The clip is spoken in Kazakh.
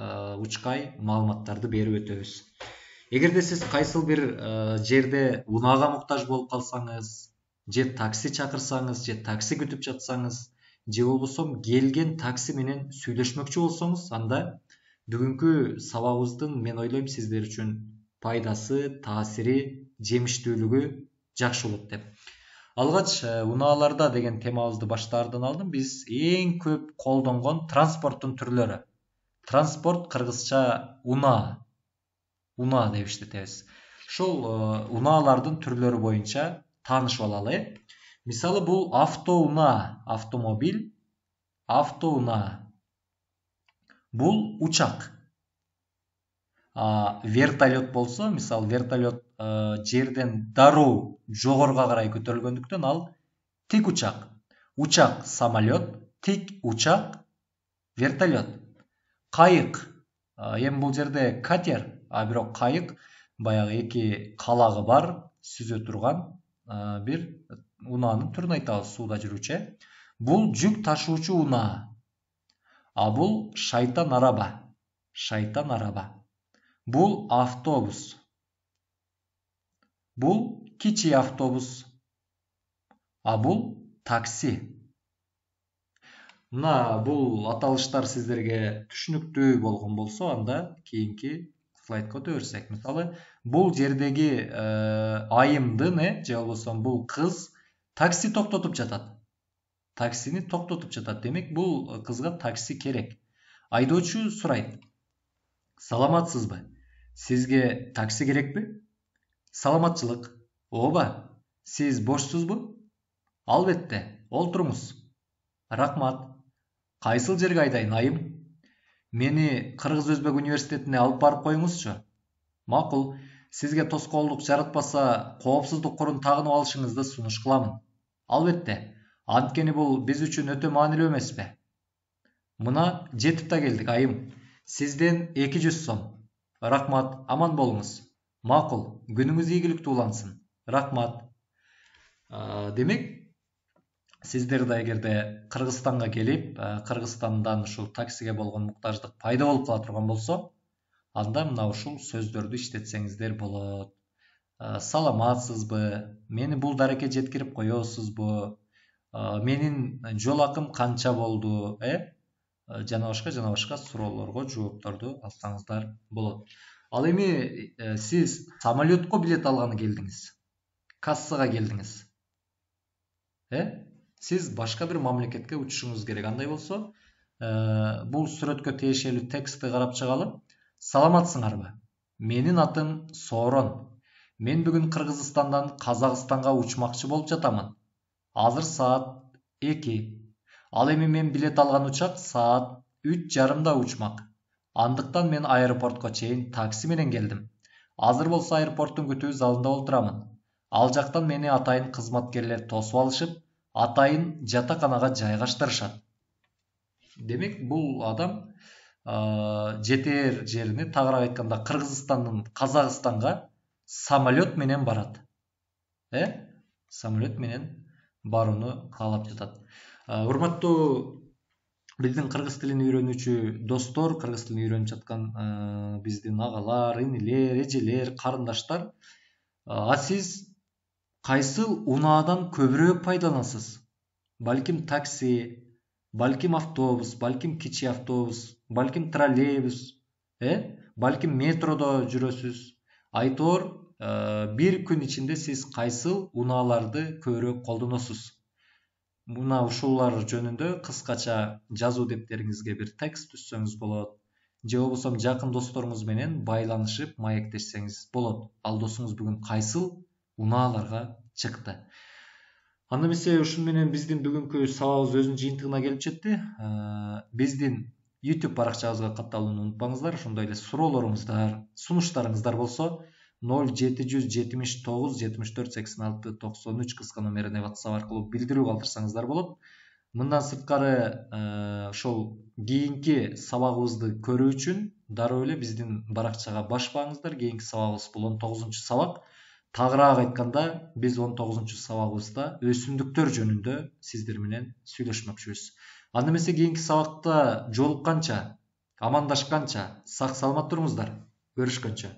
Э, учкай маалыматтарды беріп өтөбүз эгерде сиз кайсыл бир э, жерде унаага муктаж болуп калсаңыз же такси чакырсаңыз же такси күтүп жатсаңыз же болбосо келген такси менен сүйлөшмөкчү болсоңуз анда бүгүнкү сабагыбыздын мен ойлойм сиздер үчүн пайдасы таасири жемиштүүлүгү жакшы болот деп алгач э, унааларда деген темабызды баштаардан алдын биз эң көп колдонгон транспорттун түрлөрү транспорт кыргызча унаа унаа деп иштетебиз ушул унаалардын түрлөрү боюнча таанышып алалы э мисалы бул автоунаа автомобиль автоунаа бул учак вертолет болсо мисалы вертолет жерден дароо жогоруга карай көтөрүлгөндүктөн ал тик учак учак самолет тик учак вертолет қайық ем бұл жерде катер а бирок қайық, баягы эки калагы бар сүзө турган бир унаанын түрүн айтабыз сууда жүрүүчү э бул жүк ташуучу унаа а бул шайтан араба шайтан араба бул автобус бұл кичи автобус а бул такси мына бұл аталыштар сіздерге түшінікті болған болса онда кейінгі слайдқа берсек мысалы бұл жердегі ә, айымды не же болбосо бұл қыз такси тоқтотып жатады таксини тоқтотып жатады демек бұл қызға такси керек айдоочу сұрайды ба сізге такси керек пе саламатшылық оба сіз бошсузбу албетте олтуруңуз рахмат қайсыл жерге айдайын айым мені қырғыз өзбек университетіне алып барып қойыңызшы мақұл сізге тосқолдық жаратпаса қауіпсіздік құрын тағынып алышыңызды сұныш қыламын албетте анткени бұл біз үшін өте маанилүү емес пе мына жетіп та келдік айым сізден 200 жүз сом рахмат аман болыңыз мақұл күніңіз игілікті улансын рахмат демек сіздер да егер де қырғызстанға келіп қырғызстандан ушул таксиге болған мұқтаждық пайда болып қала турган болсо анда мына ушул сөздөрдү иштетсеңиздер болот саламатсызбы мени жеткіріп қоясыз ба коесузбу менің жол акым канча болду э жана башка жана башка суроолорго жоопторду алсаңыздар болот ал эми сиз самолетко билет алганы келдиңиз кассага келдиңиз э сіз башка бір мемлекетке ұшуыңыз керек андай болса ә, бұл суретке тиешелі текстті қарап шығалы саламатсыңар ба менің атым сорон мен бүгін қырғызстаннан қазақстанға учмакчы болып жатамын азыр саат эки ал эми мен билет алған учак саат үч жарымда учмак андықтан мен аэропортқа чейін такси менен келдім азыр болса аэропорттың күтүү залында отырамын ал жақтан мені атайын кызматкерлер тосып алышып атайын жатақханаға жайғаштырышады демек бұл адам ә, жетер жеріне тағырақ айтқанда қырғызстаннан самолет менен барады э менен баруны қалап жатады ә, урматтуу биздин кыргыз тилин үйрөнүүчү достор кыргыз тилин үйрөнүп жаткан ә, биздин агалар инилер эжелер карындаштар а сиз қайсы унадан көбірек пайдаланасыз бәлкім такси бәлкім автобус бәлкім кіші автобус бәлкім троллейбус э бәлкім метрода жүресіз Айтор, э, бір күн ішінде сіз қайсы уналарды көбірек қолданасыз мына ушулар жөнүндө кыскача жазуу дептериңизге бир текст түзсөңүз болот же болбосо жакын досторуңуз менен байланышып маектешсеңиз болот ал досуңуз бүгүн кайсыл унааларга чыкты анда эмесе ушун менен биздин бүгүнкү сабабыбыз өзүнүн жыйынтыгына келип жетти э, биздин ютуб баракчабызга катталууну унутпаңыздар ошондой эле суроолоруңуздар сунуштарыңыздар болсо ноль жети жүз жетимиш тогуз жетимиш төрт сексен алты токсон үч кыска номерине whatsapp аркылуу билдирүү калтырсаңыздар болот мындан сырткары э, ошол кийинки сабагыбызды көрүү үчүн дароо эле биздин баракчага баш баарыңыздар кийинки сабагыбыз бул он тогузунчу сабак тағырақ айтқанда біз 19 тоғызыншы сабағымызда өсімдіктер жөнінде сіздерменен сүйлөшмөкчүбүз анда эмесе кийинки сабакта жолукканча амандашканча сак саламат туруңуздар көрүшкөнчө